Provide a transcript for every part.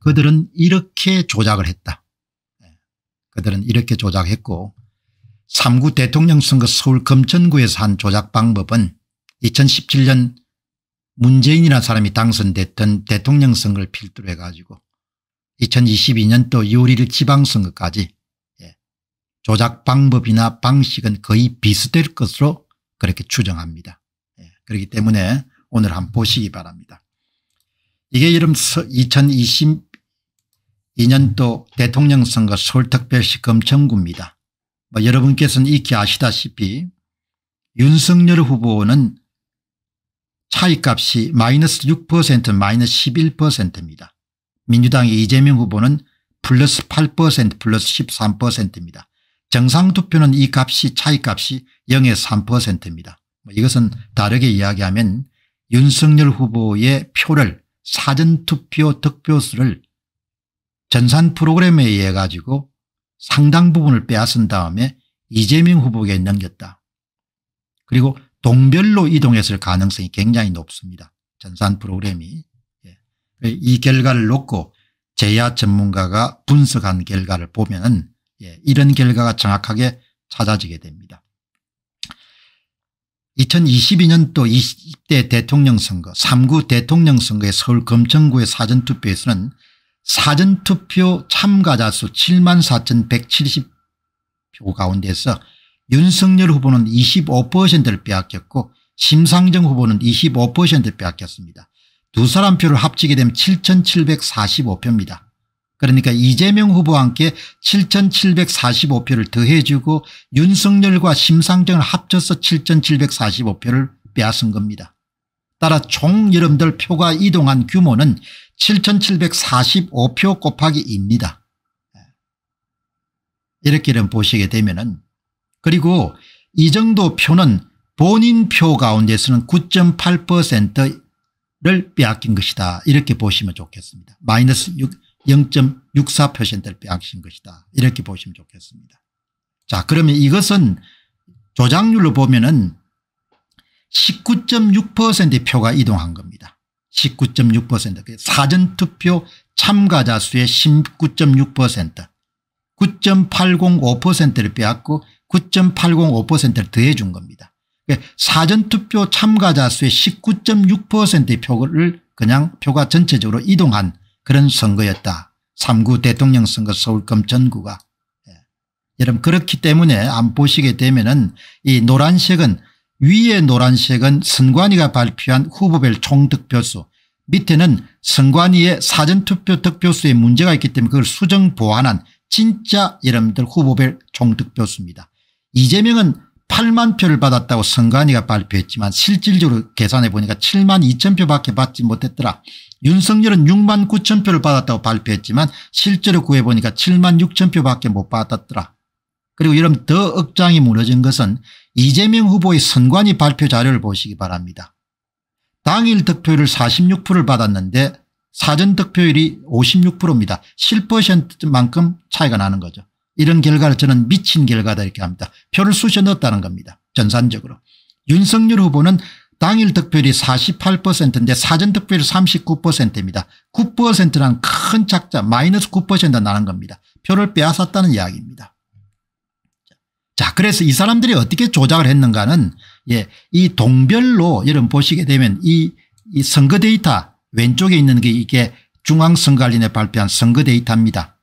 그들은 이렇게 조작을 했다. 예. 그들은 이렇게 조작했고 3구 대통령 선거 서울 검천구에서한 조작 방법은 2017년 문재인이라는 사람이 당선됐던 대통령 선거를 필두로 해가지고 2022년 또 6월 1일 지방선거까지 예, 조작 방법이나 방식은 거의 비슷할 것으로 그렇게 추정합니다. 예, 그렇기 때문에 오늘 한번 보시기 바랍니다. 이게 이름 2020 2년도 대통령 선거 서울특별시 검청구입니다. 뭐 여러분께서는 익히 아시다시피 윤석열 후보는 차이값이 마이너스 6% 마이너스 11%입니다. 민주당의 이재명 후보는 플러스 8% 플러스 13%입니다. 정상투표는 이 값이 차이값이 0에서 3%입니다. 뭐 이것은 다르게 이야기하면 윤석열 후보의 표를 사전투표 득표수를 전산 프로그램에 의해 가지고 상당 부분을 빼앗은 다음에 이재명 후보에게 넘겼다. 그리고 동별로 이동했을 가능성이 굉장히 높습니다. 전산 프로그램이. 예. 이 결과를 놓고 제야 전문가가 분석한 결과를 보면 예, 이런 결과가 정확하게 찾아지게 됩니다. 2022년도 20대 대통령 선거 3구 대통령 선거의 서울 검천구의 사전투표에서는 사전투표 참가자 수 74,170표 가운데서 윤석열 후보는 25%를 빼앗겼고 심상정 후보는 25%를 빼앗겼습니다. 두 사람 표를 합치게 되면 7,745표입니다. 그러니까 이재명 후보와 함께 7,745표를 더해주고 윤석열과 심상정을 합쳐서 7,745표를 빼앗은 겁니다. 따라 총 여러분들 표가 이동한 규모는 7,745표 곱하기 2입니다. 이렇게 보시게 되면 은 그리고 이 정도 표는 본인 표 가운데서는 9.8%를 빼앗긴 것이다. 이렇게 보시면 좋겠습니다. 마이너스 0.64%를 빼앗긴 것이다. 이렇게 보시면 좋겠습니다. 자 그러면 이것은 조작률로 보면 은 19.6%의 표가 이동한 겁니다. 19.6% 사전투표 참가자 수의 19.6% 9.805%를 빼앗고 9.805%를 더해준 겁니다. 사전투표 참가자 수의 19.6%의 표를 그냥 표가 전체적으로 이동한 그런 선거였다. 3구 대통령 선거 서울검 전구가. 예. 여러분 그렇기 때문에 안 보시게 되면 은이 노란색은 위에 노란색은 선관위가 발표한 후보별 총득표수 밑에는 선관위의 사전투표 득표수의 문제가 있기 때문에 그걸 수정 보완한 진짜 여러분들 후보별 총득표수입니다. 이재명은 8만 표를 받았다고 선관위가 발표했지만 실질적으로 계산해 보니까 7만 2천 표밖에 받지 못했더라. 윤석열은 6만 9천 표를 받았다고 발표했지만 실제로 구해보니까 7만 6천 표밖에 못 받았더라. 그리고 여러분 더 억장이 무너진 것은 이재명 후보의 선관위 발표 자료를 보시기 바랍니다. 당일 득표율 을 46%를 받았는데 사전 득표율이 56%입니다. 7%만큼 차이가 나는 거죠. 이런 결과를 저는 미친 결과다 이렇게 합니다. 표를 쑤셔 넣었다는 겁니다. 전산적으로. 윤석열 후보는 당일 득표율이 48%인데 사전 득표율 39%입니다. 9%라는 큰 작자 마이너스 9%가 나는 겁니다. 표를 빼앗았다는 이야기입니다. 자 그래서 이 사람들이 어떻게 조작을 했는가는 예, 이 동별로 여러분 보시게 되면 이, 이 선거 데이터 왼쪽에 있는 게 이게 중앙선관위에 발표한 선거 데이터입니다.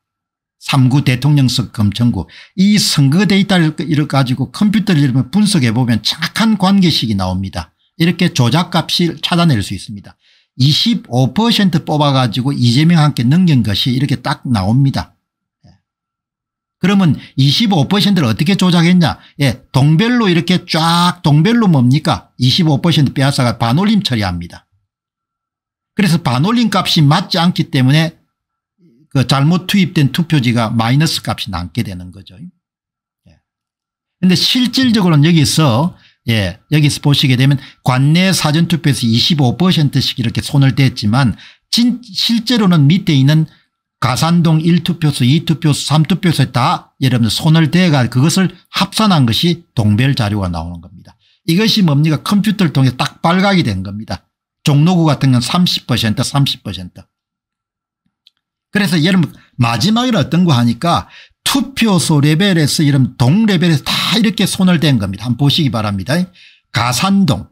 3구 대통령석 검청구 이 선거 데이터를 이렇게 가지고 컴퓨터를 분석해 보면 착한 관계식이 나옵니다. 이렇게 조작값이 찾아낼 수 있습니다. 25% 뽑아가지고 이재명 함께 넘긴 것이 이렇게 딱 나옵니다. 그러면 25%를 어떻게 조작했냐. 예, 동별로 이렇게 쫙 동별로 뭡니까? 25% 빼앗아가 반올림 처리합니다. 그래서 반올림 값이 맞지 않기 때문에 그 잘못 투입된 투표지가 마이너스 값이 남게 되는 거죠. 그런데 예. 실질적으로는 여기서 예, 여기서 보시게 되면 관내 사전투표에서 25%씩 이렇게 손을 댔지만 진, 실제로는 밑에 있는 가산동 1투표수2투표수3투표수에다 여러분들 손을 대가 그것을 합산한 것이 동별 자료가 나오는 겁니다. 이것이 뭡니까 컴퓨터를 통해 딱 발각이 된 겁니다. 종로구 같은 건 30% 30% 그래서 여러분 마지막에 어떤 거 하니까 투표소 레벨에서 이런 동 레벨에서 다 이렇게 손을 댄 겁니다. 한번 보시기 바랍니다. 가산동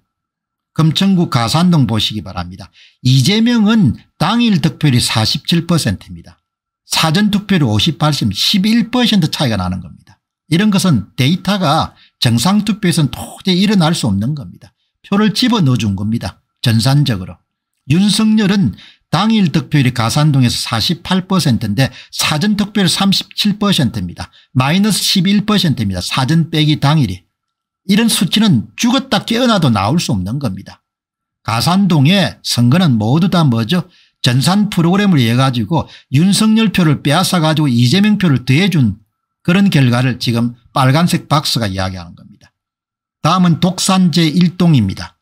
금천구 가산동 보시기 바랍니다. 이재명은 당일 득표율이 47%입니다. 사전투표율 58%, 11% 차이가 나는 겁니다. 이런 것은 데이터가 정상투표에서는 도저히 일어날 수 없는 겁니다. 표를 집어넣어 준 겁니다. 전산적으로. 윤석열은 당일 득표율이 가산동에서 48%인데 사전 득표율 37%입니다. 마이너스 11%입니다. 사전 빼기 당일이. 이런 수치는 죽었다 깨어나도 나올 수 없는 겁니다. 가산동의 선거는 모두 다 뭐죠? 전산 프로그램을 이해 가지고 윤석열 표를 빼앗아 가지고 이재명 표를 더해준 그런 결과를 지금 빨간색 박스가 이야기하는 겁니다. 다음은 독산 제1동입니다.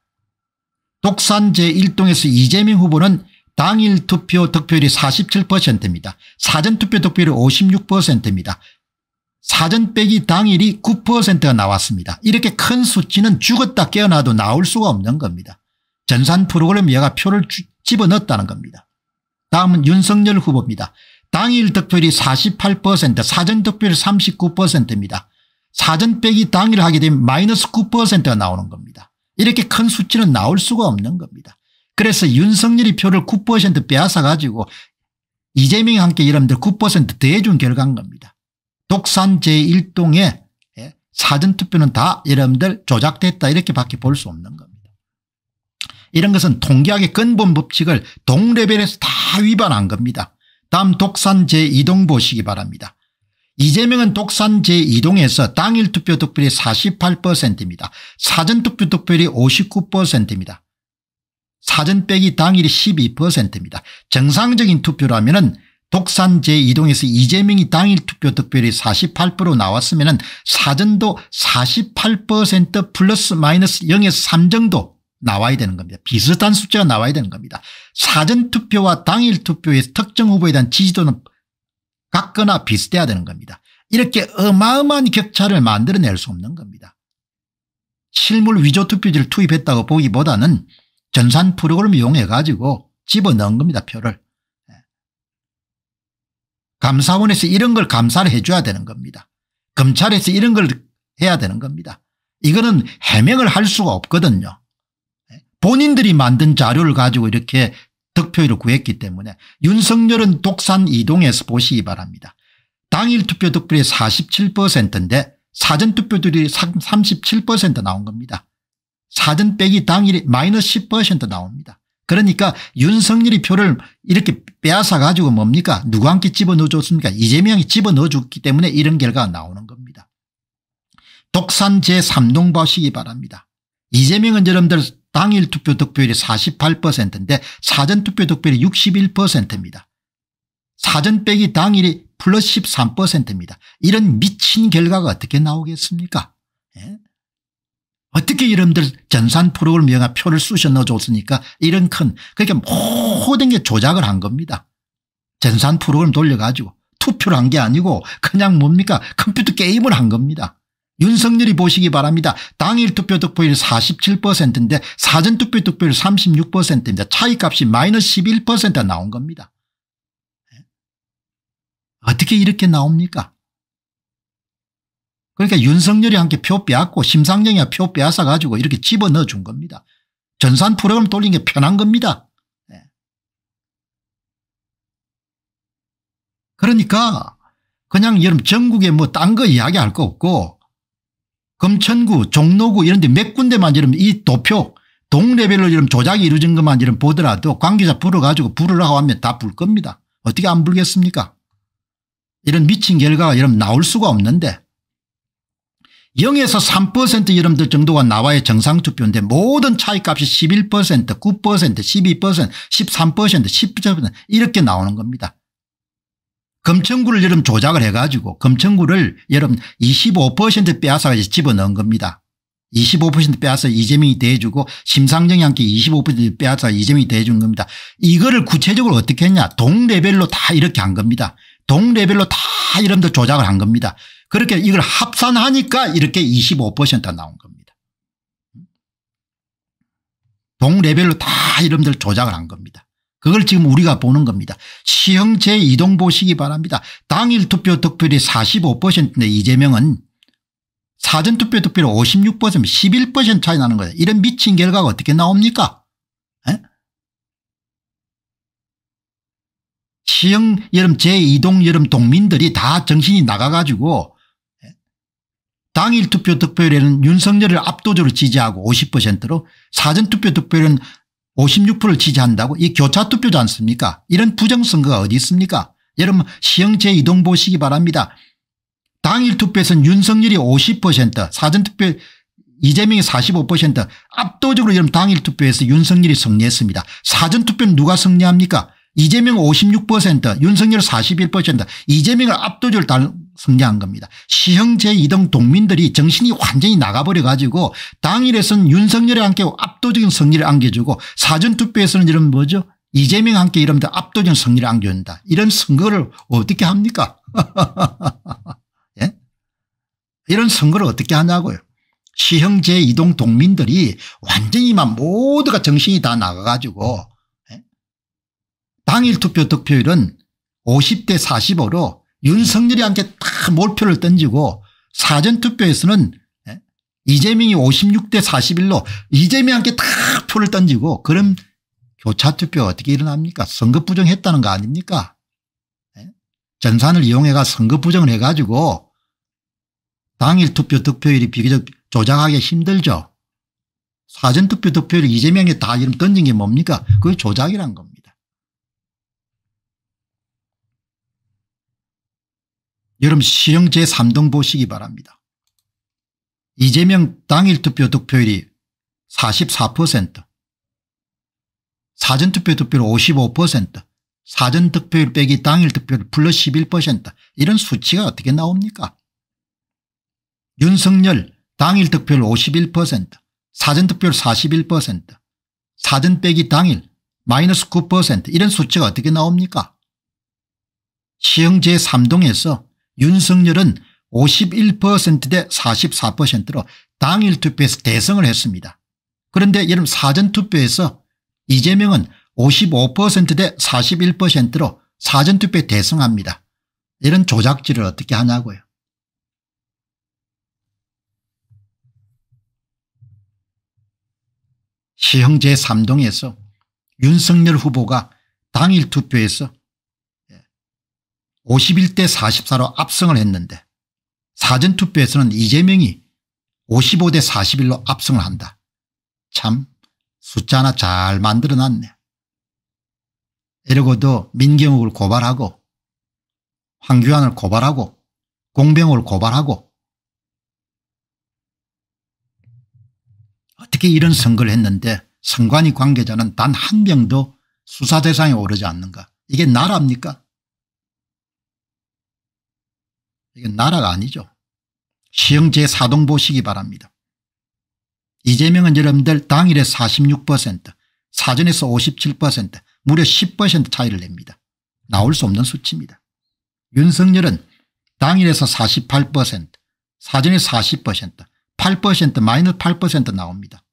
독산 제1동에서 이재명 후보는 당일 투표 득표율이 47%입니다. 사전투표 득표율이 56%입니다. 사전 빼기 당일이 9%가 나왔습니다. 이렇게 큰 수치는 죽었다 깨어나도 나올 수가 없는 겁니다. 전산 프로그램 얘가 표를 집어넣었다는 겁니다. 다음은 윤석열 후보입니다. 당일 득표율이 48% 사전 득표율 39%입니다. 사전 빼기 당일 하게 되면 마이너스 9%가 나오는 겁니다. 이렇게 큰 수치는 나올 수가 없는 겁니다. 그래서 윤석열이 표를 9% 빼앗아 가지고 이재명이 함께 여러분들 9% 대해준 결과인 겁니다. 독산 제1동의 예, 사전투표는 다 여러분들 조작됐다 이렇게 밖에 볼 수 없는 겁니다. 이런 것은 통계학의 근본 법칙을 동레벨에서 다 위반한 겁니다. 다음 독산 제2동 보시기 바랍니다. 이재명은 독산 제2동에서 당일 투표 득표율이 48%입니다. 사전투표 득표율이 59%입니다. 사전 빼기 당일이 12%입니다. 정상적인 투표라면 은 독산 제2동에서 이재명이 당일 투표 득표율이 48% 나왔으면 사전도 48% 플러스 마이너스 0에서 3 정도 나와야 되는 겁니다. 비슷한 숫자가 나와야 되는 겁니다. 사전투표와 당일투표에서 특정 후보에 대한 지지도는 같거나 비슷해야 되는 겁니다. 이렇게 어마어마한 격차를 만들어낼 수 없는 겁니다. 실물 위조 투표지를 투입했다고 보기보다는 전산 프로그램을 이용해 가지고 집어넣은 겁니다. 표를. 감사원에서 이런 걸 감사를 해줘야 되는 겁니다. 검찰에서 이런 걸 해야 되는 겁니다. 이거는 해명을 할 수가 없거든요. 예? 본인들이 만든 자료를 가지고 이렇게 득표율을 구했기 때문에 윤석열은 독산 이동에서 보시기 바랍니다. 당일 투표 득표율이 47%인데 사전투표들이37% 나온 겁니다. 사전 빼기 당일이 마이너스 10% 나옵니다. 그러니까 윤석열이 표를 이렇게 빼앗아 가지고 뭡니까 누구 함께 집어넣어줬습니까 이재명이 집어넣어줬기 때문에 이런 결과가 나오는 겁니다. 독산 제3동 보시기 바랍니다. 이재명은 여러분들 당일 투표 득표율이 48%인데 사전투표 득표율이 61%입니다. 사전 빼기 당일이 플러스 13%입니다. 이런 미친 결과가 어떻게 나오겠습니까 예? 어떻게 이름들 전산 프로그램 영화 표를 쑤셔 넣어줬으니까 이런 큰그렇게 그러니까 모든 게 조작을 한 겁니다. 전산 프로그램 돌려가지고 투표를 한 게 아니고 그냥 뭡니까 컴퓨터 게임을 한 겁니다. 윤석열이 보시기 바랍니다. 당일 투표 득표율 47%인데 사전 투표 득표율 36%입니다. 차이값이 마이너스 11%가 나온 겁니다. 예? 어떻게 이렇게 나옵니까? 그러니까 윤석열이 함께 표 빼앗고 심상정이가 표 빼앗아 가지고 이렇게 집어넣어 준 겁니다. 전산 프로그램 돌린 게 편한 겁니다. 예. 그러니까 그냥 여러분 전국에 뭐 딴 거 이야기할 거 없고 금천구 종로구 이런 데 몇 군데만 여러분 이 도표 동레벨로 이런 조작이 이루어진 것만 이런 보더라도 관계자 불어가지고 불으라고 하면 다 불 겁니다. 어떻게 안 불겠습니까? 이런 미친 결과가 이런 나올 수가 없는데 0에서 3% 여러분들 정도가 나와야 정상투표인데 모든 차이값이 11%, 9%, 12%, 13%, 10% 이렇게 나오는 겁니다. 검청구를 여러분 조작을 해가지고 검청구를 여러분 25% 빼앗아 집어넣은 겁니다. 25% 빼앗아 이재명이 대해주고 심상정이 한께25% 빼앗아 이재명이 대해준 겁니다. 이거를 구체적으로 어떻게 했냐 동레벨로 다 이렇게 한 겁니다. 동레벨로 다 여러분들 조작을 한 겁니다. 그렇게 이걸 합산하니까 이렇게 25% 나온 겁니다. 동레벨로 다 이름들 조작을 한 겁니다. 그걸 지금 우리가 보는 겁니다. 시형제 이동 보시기 바랍니다. 당일 투표 득표율이 45%인데 이재명은 사전투표 득표율 56% 11% 차이 나는 거예요. 이런 미친 결과가 어떻게 나옵니까? 에? 시흥 여름 제2동 여름 동민들이 다 정신이 나가가지고 당일 투표 득표율에는 윤석열을 압도적으로 지지하고 50%로 사전투표 득표율은 56%를 지지한다고 이 교차투표지 않습니까 이런 부정선거가 어디 있습니까 여러분 시형 제이동 보시기 바랍니다. 당일 투표에서는 윤석열이 50% 사전투표 이재명이 45% 압도적으로 여러분 당일 투표에서 윤석열이 승리했습니다. 사전투표는 누가 승리합니까 이재명 56% 윤석열 41% 이재명을 압도적으로 승리한 겁니다. 시형 제2등 동민들이 정신이 완전히 나가버려 가지고 당일에선 윤석열에 함께 압도적인 승리를 안겨주고 사전투표에서는 이런 뭐죠 이재명 함께 이러면 압도적인 승리를 안겨준다. 이런 선거를 어떻게 합니까 예? 이런 선거를 어떻게 하냐고요. 시형 제2동 동민들이 완전히 만 모두가 정신이 다 나가가지고 예? 당일 투표 득표율은 50대 45로 윤석열이 함께 다 몰표를 던지고 사전투표에서는 예, 이재명이 56대 41로 이재명이 함께 다 표를 던지고 그럼 교차투표 어떻게 일어납니까 선거 부정했다는 거 아닙니까 예, 전산을 이용해가 선거 부정을 해가지고 당일 투표 득표율이 비교적 조작하기 힘들죠 사전투표 득표율 이재명이 다 이름 던진 게 뭡니까 그게 조작이란 겁니다. 여러분 실형 제3등 보시기 바랍니다. 이재명 당일투표 득표율이 44% 사전투표 득표율 55% 사전득표율 빼기 당일득표율 플러스 11% 이런 수치가 어떻게 나옵니까 윤석열 당일득표율 51% 사전득표율 41% 사전 빼기 당일 마이너스 9% 이런 수치가 어떻게 나옵니까 시흥제 3동에서 윤석열은 51%대 44%로 당일 투표에서 대승을 했습니다. 그런데 여름 사전투표에서 이재명은 55%대 41%로 사전투표에 대승합니다. 이런 조작질을 어떻게 하냐고요. 시흥 제3동에서 윤석열 후보가 당일 투표에서 51대 44로 압승을 했는데 사전투표에서는 이재명이 55대 41로 압승을 한다. 참 숫자 하나 잘 만들어놨네. 이러고도 민경욱을 고발하고 황교안을 고발하고 공병호를 고발하고 어떻게 이런 선거를 했는데 선관위 관계자는 단 한 명도 수사 대상에 오르지 않는가 이게 나라입니까 이건 나라가 아니죠. 시형 제사동 보시기 바랍니다. 이재명은 여러분들 당일에 46% 사전에서 57% 무려 10% 차이를 냅니다. 나올 수 없는 수치입니다. 윤석열은 당일에서 48% 사전에 40% 8% 마이너스 8% 나옵니다.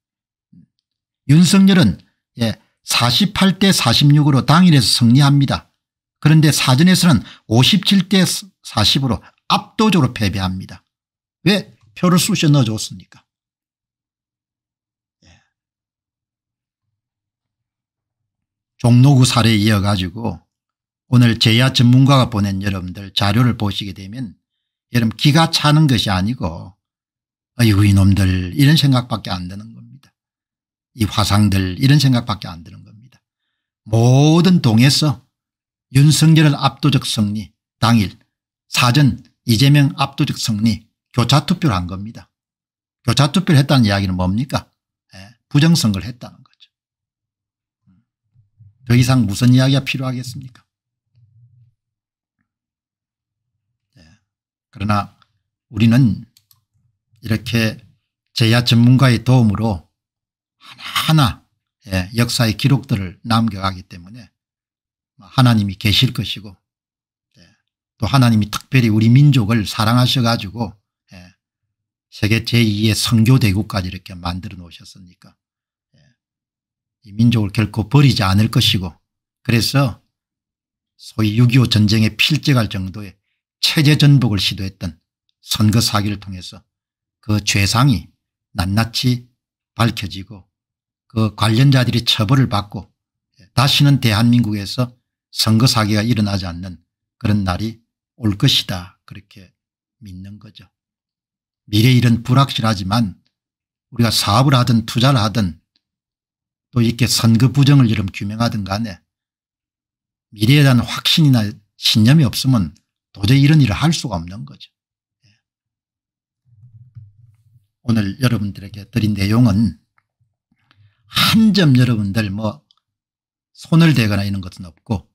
윤석열은 예, 48대 46으로 당일에서 승리합니다. 그런데 사전에서는 57대 40으로 압도적으로 패배합니다. 왜? 표를 쑤셔 넣어줬습니까 예. 종로구 사례에 이어가지고 오늘 제야 전문가가 보낸 여러분들 자료를 보시게 되면 여러분 기가 차는 것이 아니고 아이고 이놈들 이런 생각밖에 안 드는 겁니다. 이 화상들 이런 생각밖에 안 드는 겁니다. 모든 동에서 윤석열을 압도적 승리 당일 사전 이재명 압도적 승리 교차투표를 한 겁니다. 교차투표를 했다는 이야기는 뭡니까 예, 부정선거를 했다는 거죠. 음. 더 이상 무슨 이야기가 필요하겠습니까 예, 그러나 우리는 이렇게 제야 전문가의 도움으로 하나하나 예, 역사의 기록들을 남겨가기 때문에 뭐 하나님이 계실 것이고 또 하나님이 특별히 우리 민족을 사랑하셔 가지고 예, 세계 제2의 선교대국까지 이렇게 만들어 놓으셨습니까이 예, 민족을 결코 버리지 않을 것이고 그래서 소위 6.25 전쟁에 필적할 정도의 체제 전복을 시도했던 선거 사기를 통해서 그 죄상이 낱낱이 밝혀지고 그 관련자들이 처벌을 받고 예, 다시는 대한민국에서 선거 사기가 일어나지 않는 그런 날이 올 것이다 그렇게 믿는 거죠. 미래일은 불확실하지만 우리가 사업을 하든 투자를 하든 또 이렇게 선거 부정을 이름 규명하든 간에 미래에 대한 확신이나 신념이 없으면 도저히 이런 일을 할 수가 없는 거죠. 예. 오늘 여러분들에게 드린 내용은 한 점 여러분들 뭐 손을 대거나 이런 것은 없고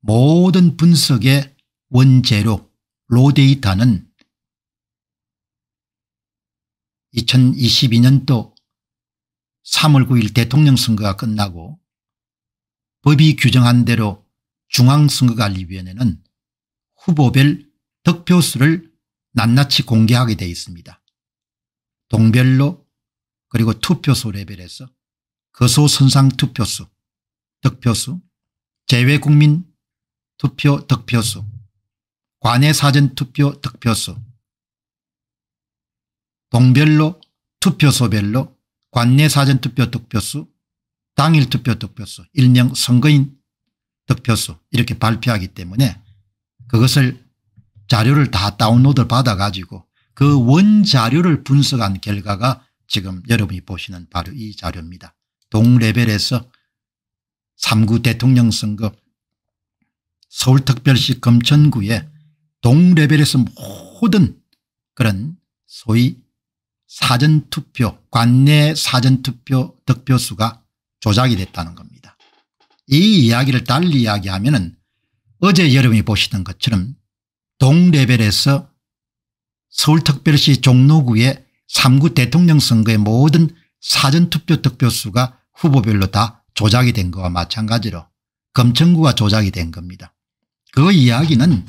모든 분석에 원재료 로데이터는 2022년도 3월 9일 대통령 선거가 끝나고 법이 규정한 대로 중앙선거관리위원회는 후보별 득표수를 낱낱이 공개하게 되어 있습니다. 동별로 그리고 투표수 레벨에서 거소선상 투표수, 득표수, 재외국민 투표 득표수, 관외 사전투표 득표수 동별로 투표소별로 관내 사전투표 득표수 당일 투표 득표수 일명 선거인 득표수 이렇게 발표하기 때문에 그것을 자료를 다 다운로드 받아가지고 그 원자료를 분석한 결과가 지금 여러분이 보시는 바로 이 자료입니다. 동레벨에서 3구 대통령 선거 서울특별시 금천구에 동레벨에서 모든 그런 소위 사전투표 관내 사전투표 득표수가 조작이 됐다는 겁니다. 이 이야기를 달리 이야기하면 은 어제 여러분이 보시던 것처럼 동레벨에서 서울특별시 종로구의 3구 대통령 선거의 모든 사전투표 득표수가 후보별로 다 조작이 된 것과 마찬가지로 검청구가 조작이 된 겁니다. 그 이야기는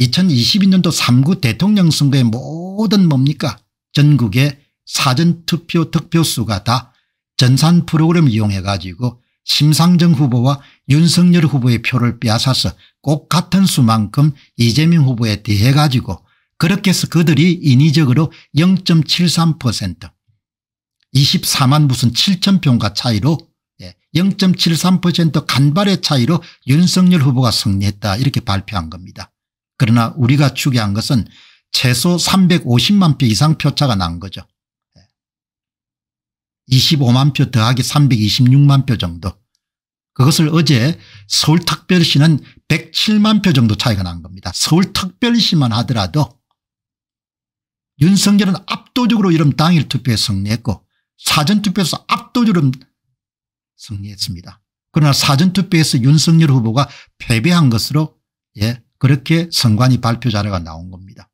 2022년도 3구 대통령 선거의 모든 뭡니까 전국의 사전투표 득표수가 다 전산 프로그램 이용해 가지고 심상정 후보와 윤석열 후보의 표를 빼앗아서 꼭 같은 수만큼 이재명 후보에 대해 가지고 그렇게 해서 그들이 인위적으로 0.73% 24만 무슨 7천 표가 차이로 0.73% 예, 간발의 차이로 윤석열 후보가 승리했다 이렇게 발표한 겁니다. 그러나 우리가 추계한 것은 최소 350만 표 이상 표차가 난 거죠. 25만 예. 표 더하기 326만 표 정도. 그것을 어제 서울특별시는 107만 표 정도 차이가 난 겁니다. 서울특별시만 하더라도 윤석열은 압도적으로 이런 당일 투표에 승리했고 사전투표에서 압도적으로 승리했습니다. 그러나 사전투표에서 윤석열 후보가 패배한 것으로 예 그렇게 선관위 발표 자료가 나온 겁니다.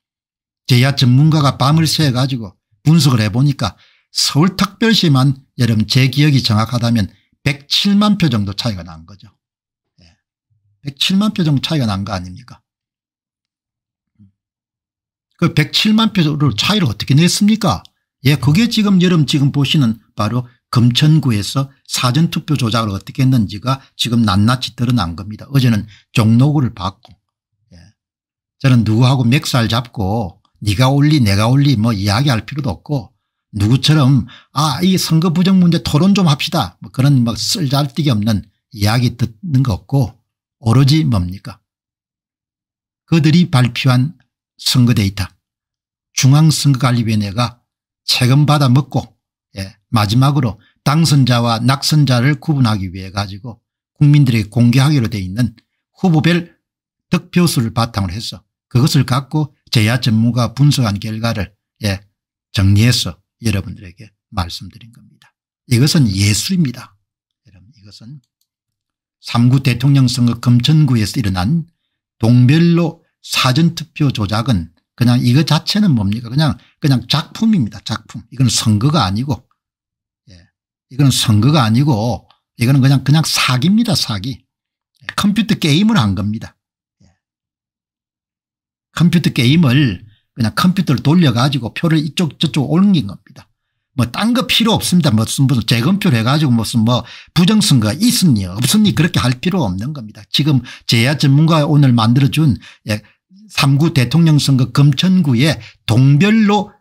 제야 전문가가 밤을 새워 가지고 분석을 해보니까 서울특별시만 여름 제 기억이 정확하다면 107만 표 정도 차이가 난 거죠. 107만 예. 표 정도 차이가 난 거 아닙니까? 그 107만 표를 차이를 어떻게 냈습니까? 예, 그게 지금 여름 지금 보시는 바로 금천구에서 사전투표 조작을 어떻게 했는지가 지금 낱낱이 드러난 겁니다. 어제는 종로구를 봤고 저는 누구하고 맥살 잡고 네가 올리 내가 올리 뭐 이야기할 필요도 없고 누구처럼 아 이 선거 부정 문제 토론 좀 합시다 뭐 그런 막 쓸잘데기 없는 이야기 듣는 거 없고 오로지 뭡니까 그들이 발표한 선거 데이터 중앙선거관리위원회가 책금 받아 먹고 예, 마지막으로 당선자와 낙선자를 구분하기 위해 가지고 국민들에게 공개하기로 돼 있는 후보별 득표수를 바탕으로 해서 그것을 갖고 제야 전문가 분석한 결과를 예, 정리해서 여러분들에게 말씀드린 겁니다. 이것은 예술입니다. 여러분 이것은 3구 대통령 선거 금천구에서 일어난 동별로 사전투표 조작은 그냥 이거 자체는 뭡니까 그냥 그냥 작품입니다 작품 이건 선거가 아니고 예. 이거 선거가 아니고 이거는 그냥 그냥 사기입니다 사기 예, 컴퓨터 게임을 한 겁니다 컴퓨터 게임을 그냥 컴퓨터를 돌려가지고 표를 이쪽 저쪽 옮긴 겁니다. 뭐 딴 거 필요 없습니다. 무슨 무슨 재검표를 해가지고 무슨 뭐 부정선거 있으니 없으니 그렇게 할 필요 없는 겁니다. 지금 제야 전문가 오늘 만들어준 3구 예, 대통령 선거 검천구에 동별로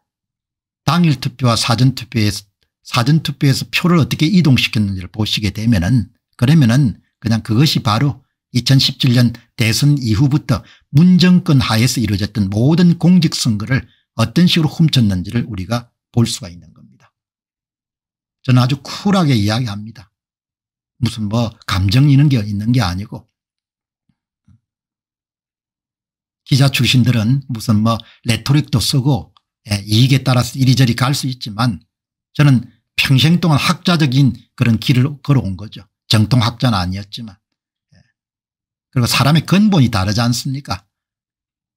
당일 투표와 사전 투표에서 사전 투표에서 표를 어떻게 이동시켰는지를 보시게 되면은 그러면은 그냥 그것이 바로 2017년 대선 이후부터 문정권 하에서 이루어졌던 모든 공직선거를 어떤 식으로 훔쳤는지를 우리가 볼 수가 있는 겁니다. 저는 아주 쿨하게 이야기합니다. 무슨 뭐 감정 있는 게 있는 게 아니고 기자 출신들은 무슨 뭐 레토릭도 쓰고 예, 이익에 따라서 이리저리 갈 수 있지만 저는 평생 동안 학자적인 그런 길을 걸어온 거죠. 정통학자는 아니었지만 그리고 사람의 근본이 다르지 않습니까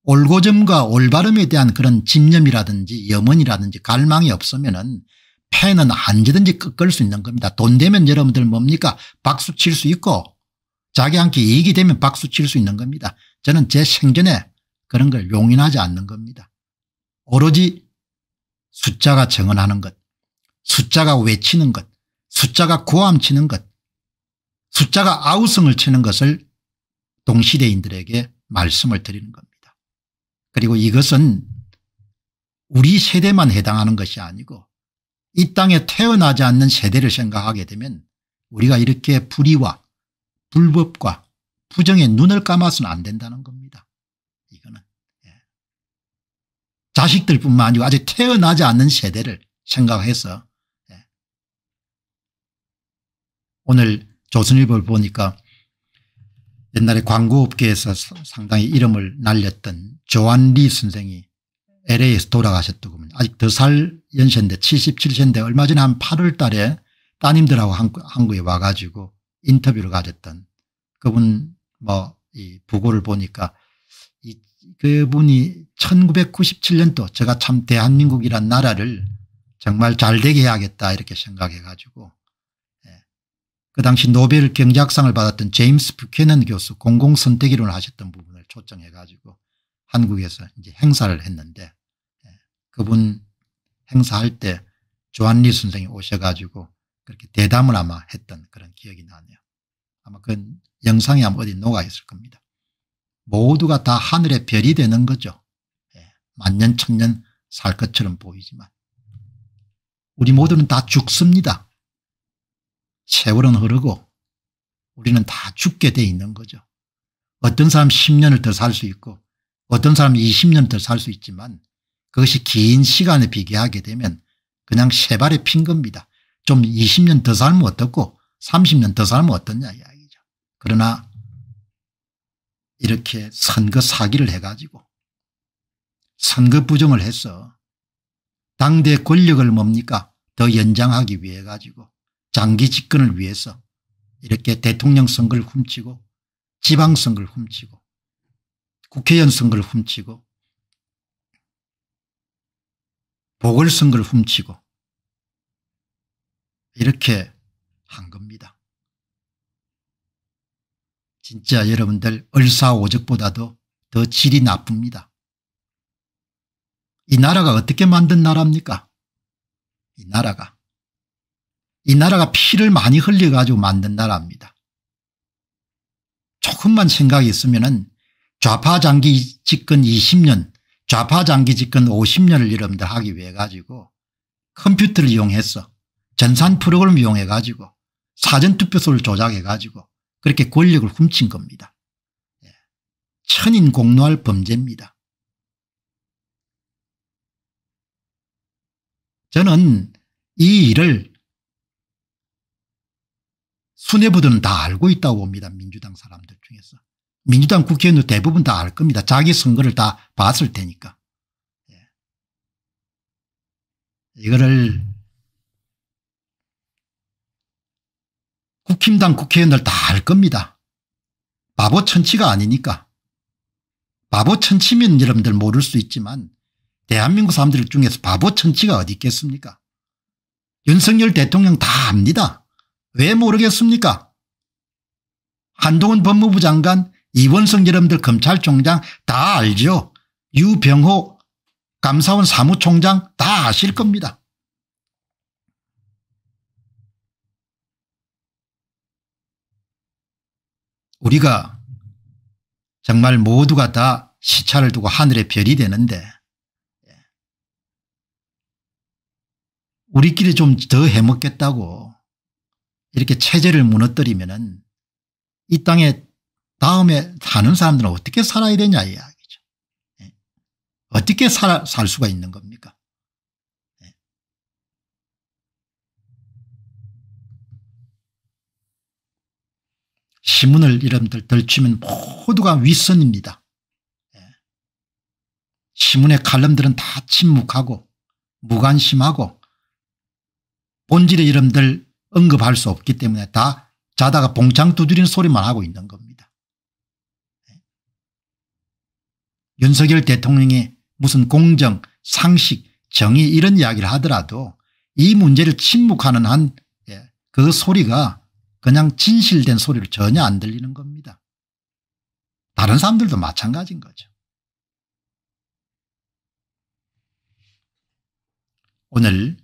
올고점과 올바름에 대한 그런 집념이라든지 염원이라든지 갈망이 없으면 은 패는 언제든지 꺾을 수 있는 겁니다. 돈 되면 여러분들 뭡니까 박수 칠 수 있고 자기한테 이익이 되면 박수 칠 수 있는 겁니다. 저는 제 생전에 그런 걸 용인하지 않는 겁니다. 오로지 숫자가 정언하는 것 숫자가 외치는 것 숫자가 고함치는 것 숫자가 아우성을 치는 것을 동시대인들에게 말씀을 드리는 겁니다. 그리고 이것은 우리 세대만 해당하는 것이 아니고 이 땅에 태어나지 않는 세대를 생각하게 되면 우리가 이렇게 불의와 불법과 부정에 눈을 감아서는 안 된다는 겁니다. 이거는 예. 자식들뿐만 아니고 아직 태어나지 않는 세대를 생각해서 예. 오늘 조선일보를 보니까 옛날에 광고업계에서 상당히 이름을 날렸던 조안 리 선생이 LA에서 돌아가셨더군요. 아직 더 살 연세인데 77세인데 얼마 전에 한 8월 달에 따님들하고 한국에 와가지고 인터뷰를 가졌던 그분 뭐이 부고를 보니까 이 그분이 1997년도 제가 참 대한민국이란 나라를 정말 잘 되게 해야겠다 이렇게 생각해 가지고 그 당시 노벨 경제학상을 받았던 제임스 부케넌 교수 공공선택이론을 하셨던 부분을 초청해 가지고 한국에서 이제 행사를 했는데 예, 그분 행사할 때 조한리 선생이 오셔가지고 그렇게 대담을 아마 했던 그런 기억이 나네요. 아마 그 영상이 아마 어디 녹아 있을 겁니다. 모두가 다 하늘의 별이 되는 거죠. 예, 만년 천년 살 것처럼 보이지만 우리 모두는 다 죽습니다. 세월은 흐르고 우리는 다 죽게 돼 있는 거죠. 어떤 사람 10년을 더 살 수 있고 어떤 사람 20년 더 살 수 있지만 그것이 긴 시간에 비교하게 되면 그냥 세 발에 핀 겁니다. 좀 20년 더 살면 어떻고 30년 더 살면 어떻냐 이야기죠. 그러나 이렇게 선거 사기를 해가지고 선거 부정을 해서 당대 권력을 뭡니까 더 연장하기 위해 가지고 장기 집권을 위해서 이렇게 대통령 선거를 훔치고 지방선거를 훔치고 국회의원 선거를 훔치고 보궐선거를 훔치고 이렇게 한 겁니다. 진짜 여러분들 을사오적보다도 더 질이 나쁩니다. 이 나라가 어떻게 만든 나라입니까? 이 나라가 이 나라가 피를 많이 흘려가지고 만든 나라입니다. 조금만 생각이 있으면 좌파 장기 집권 20년 좌파 장기 집권 50년을 여러분들 하기 위해 가지고 컴퓨터를 이용해서 전산 프로그램 이용해 가지고 사전투표소를 조작해 가지고 그렇게 권력을 훔친 겁니다. 예. 천인 공노할 범죄입니다. 저는 이 일을 수뇌부들은 다 알고 있다고 봅니다. 민주당 사람들 중에서. 민주당 국회의원도 대부분 다 알 겁니다. 자기 선거를 다 봤을 테니까. 예. 이거를 국힘당 국회의원들 다 알 겁니다. 바보 천치가 아니니까. 바보 천치면 여러분들 모를 수 있지만 대한민국 사람들 중에서 바보 천치가 어디 있겠습니까? 윤석열 대통령 다 압니다. 왜 모르겠습니까? 한동훈 법무부 장관, 이원성 여러분들 검찰총장 다 알죠. 유병호 감사원 사무총장 다 아실 겁니다. 우리가 정말 모두가 다 시차를 두고 하늘의 별이 되는데 우리끼리 좀 더 해먹겠다고 이렇게 체제를 무너뜨리면은 이 땅에 다음에 사는 사람들은 어떻게 살아야 되냐 이야기죠. 예. 어떻게 살살 수가 있는 겁니까? 예. 시문을 이름들 들치면 모두가 윗선입니다. 예. 시문의 칼럼들은 다 침묵하고 무관심하고 본질의 이름들 언급할 수 없기 때문에 다 자다가 봉창 두드리는 소리만 하고 있는 겁니다. 네. 윤석열 대통령이 무슨 공정, 상식, 정의 이런 이야기를 하더라도 이 문제를 침묵하는 한그 예, 소리가 그냥 진실된 소리를 전혀 안 들리는 겁니다. 다른 사람들도 마찬가지인 거죠. 오늘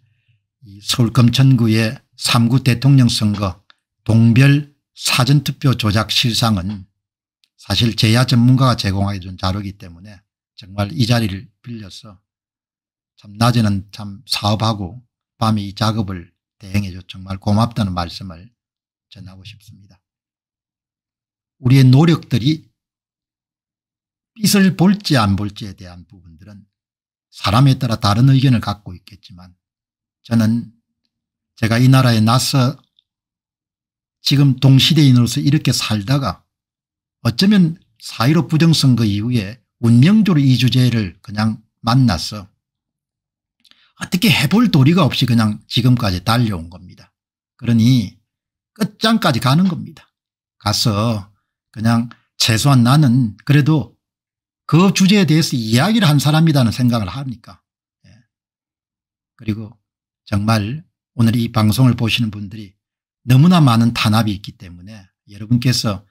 서울 검천구의 3구 대통령 선거 동별 사전투표 조작 실상은 사실 제야 전문가가 제공해 준 자료이기 때문에 정말 이 자리를 빌려서 참 낮에는 참 사업하고 밤에 이 작업을 대행해 줘 정말 고맙다는 말씀을 전하고 싶습니다. 우리의 노력들이 빛을 볼지 안 볼지에 대한 부분들은 사람에 따라 다른 의견을 갖고 있겠지만 저는 제가 이 나라에 나서 지금 동시대인으로서 이렇게 살다가 어쩌면 사1로 부정선거 이후에 운명적로이 주제를 그냥 만났어 어떻게 해볼 도리가 없이 그냥 지금까지 달려온 겁니다. 그러니 끝장까지 가는 겁니다. 가서 그냥 최소한 나는 그래도 그 주제에 대해서 이야기를 한 사람이라는 생각을 합니까. 예. 그리고 정말 오늘 이 방송을 보시는 분들이 너무나 많은 단합이 있기 때문에 여러분께서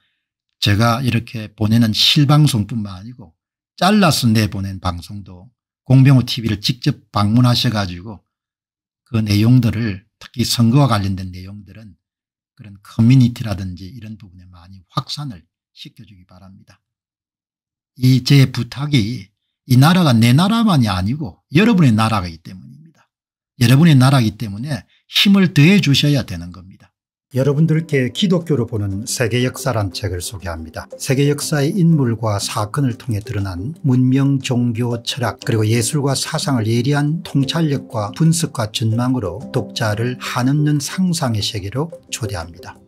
제가 이렇게 보내는 실방송뿐만 아니고 잘라서 내보낸 방송도 공병호 TV를 직접 방문하셔 가지고 그 내용들을 특히 선거와 관련된 내용들은 그런 커뮤니티라든지 이런 부분에 많이 확산을 시켜주기 바랍니다. 이 제 부탁이 이 나라가 내 나라만이 아니고 여러분의 나라이기 때문입니다. 여러분의 나라이기 때문에 힘을 더해 주셔야 되는 겁니다. 여러분들께 기독교로 보는 세계 역사란 책을 소개합니다. 세계 역사의 인물과 사건을 통해 드러난 문명, 종교, 철학 그리고 예술과 사상을 예리한 통찰력과 분석과 전망으로 독자를 한없는 상상의 세계로 초대합니다.